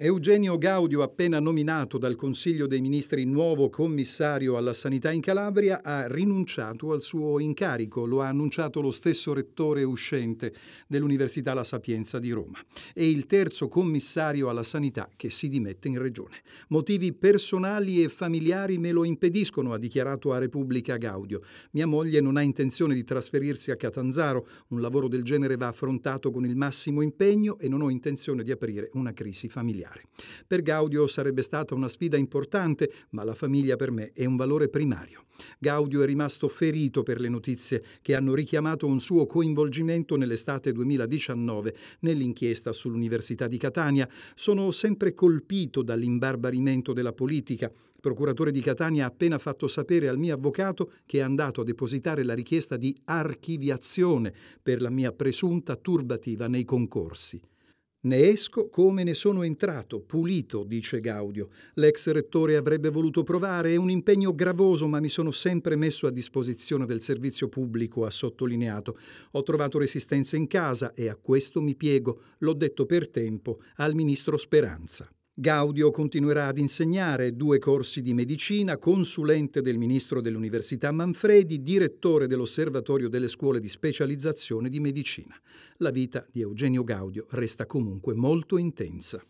Eugenio Gaudio, appena nominato dal Consiglio dei Ministri nuovo commissario alla sanità in Calabria, ha rinunciato al suo incarico, lo ha annunciato lo stesso rettore uscente dell'Università La Sapienza di Roma. È il terzo commissario alla sanità che si dimette in regione. Motivi personali e familiari me lo impediscono, ha dichiarato a Repubblica Gaudio. Mia moglie non ha intenzione di trasferirsi a Catanzaro, un lavoro del genere va affrontato con il massimo impegno e non ho intenzione di aprire una crisi familiare familiare. Per Gaudio sarebbe stata una sfida importante, ma la famiglia per me è un valore primario. Gaudio è rimasto ferito per le notizie che hanno richiamato un suo coinvolgimento nell'estate 2019 nell'inchiesta sull'Università di Catania. Sono sempre colpito dall'imbarbarimento della politica. Il procuratore di Catania ha appena fatto sapere al mio avvocato che è andato a depositare la richiesta di archiviazione per la mia presunta turbativa nei concorsi. Ne esco come ne sono entrato, pulito, dice Gaudio. L'ex rettore avrebbe voluto provare, è un impegno gravoso, ma mi sono sempre messo a disposizione del servizio pubblico, ha sottolineato. Ho trovato resistenza in casa e a questo mi piego, l'ho detto per tempo al ministro Speranza. Gaudio continuerà ad insegnare due corsi di medicina, consulente del ministro dell'Università Manfredi, direttore dell'Osservatorio delle scuole di specializzazione di medicina. La vita di Eugenio Gaudio resta comunque molto intensa.